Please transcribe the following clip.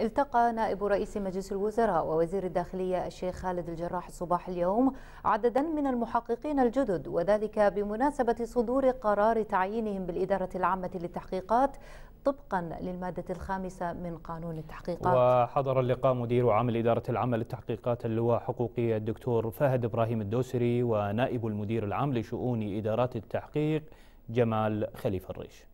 التقى نائب رئيس مجلس الوزراء ووزير الداخلية الشيخ خالد الجراح صباح اليوم عددا من المحققين الجدد وذلك بمناسبة صدور قرار تعيينهم بالإدارة العامة للتحقيقات طبقا للمادة الخامسة من قانون التحقيقات وحضر اللقاء مدير عام الإدارة العامة للتحقيقات اللواء حقوقي الدكتور فهد إبراهيم الدوسري ونائب المدير العام لشؤون إدارات التحقيق جمال خليفة الريش